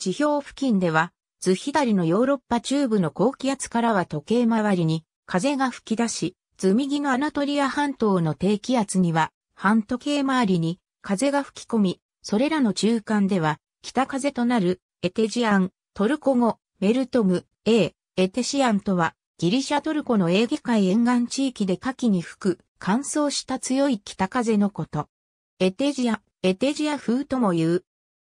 地表付近では、図左のヨーロッパ中部の高気圧からは時計回りに風が吹き出し、図右のアナトリア半島の低気圧には半時計回りに風が吹き込み、それらの中間では北風となるエテジアン、トルコ語、メルトム、A、エテシアンとはギリシャトルコのエーゲ海沿岸地域で夏季に吹く乾燥した強い北風のこと。エテジア、エテジア風とも言う。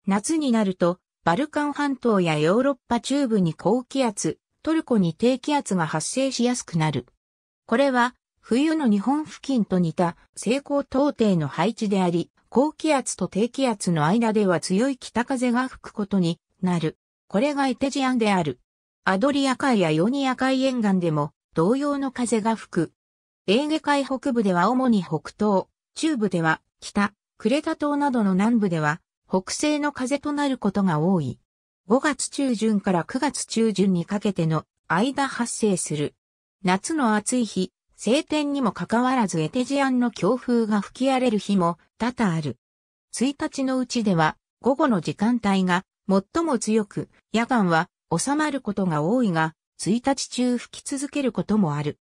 夏になるとバルカン半島やヨーロッパ中部に高気圧、トルコに低気圧が発生しやすくなる。これは、冬の日本付近と似た西高東低の配置であり、高気圧と低気圧の間では強い北風が吹くことになる。これがエテジアンである。アドリア海やヨニア海沿岸でも同様の風が吹く。エーゲ海北部では主に北東、中部では北、クレタ島などの南部では北西の風となることが多い。5月中旬から9月中旬にかけての間発生する。夏の暑い日、晴天にもかかわらずエテジアンの強風が吹き荒れる日も多々ある。1日のうちでは午後の時間帯が最も強く、夜間は収まることが多いが、1日中吹き続けることもある。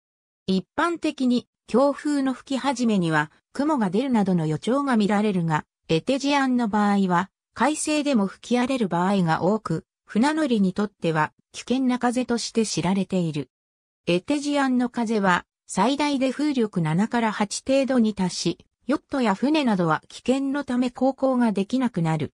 一般的に強風の吹き始めには雲が出るなどの予兆が見られるが、エテジアンの場合は、海星でも吹き荒れる場合が多く、船乗りにとっては危険な風として知られている。エテジアンの風は、最大で風力7から8程度に達し、ヨットや船などは危険のため航行ができなくなる。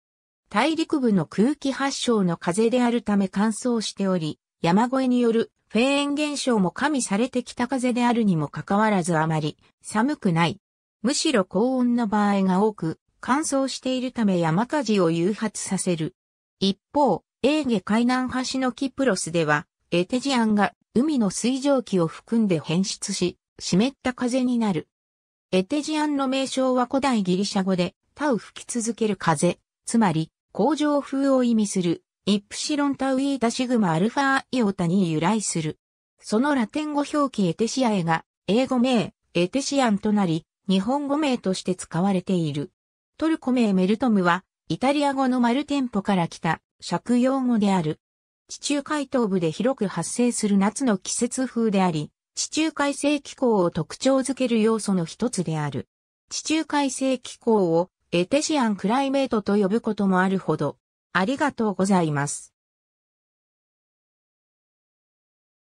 大陸部の空気発祥の風であるため乾燥しており、山越えによるフェーン現象も加味されてきた風であるにもかかわらずあまり寒くない。むしろ高温の場合が多く、乾燥しているため山火事を誘発させる。一方、エーゲ海南橋のキプロスでは、エテジアンが海の水蒸気を含んで変質し、湿った風になる。エテジアンの名称は古代ギリシャ語で、タウ吹き続ける風、つまり、工場風を意味する、イプシロンタウイータシグマアルファイオタに由来する。そのラテン語表記エテシアエが、英語名、エテシアンとなり、日本語名として使われている。トルコ名メルトムは、イタリア語のマルテンポから来た借用語である。地中海東部で広く発生する夏の季節風であり、地中海性気候を特徴づける要素の一つである。地中海性気候をエテシアンクライメートと呼ぶこともあるほど。ありがとうございます。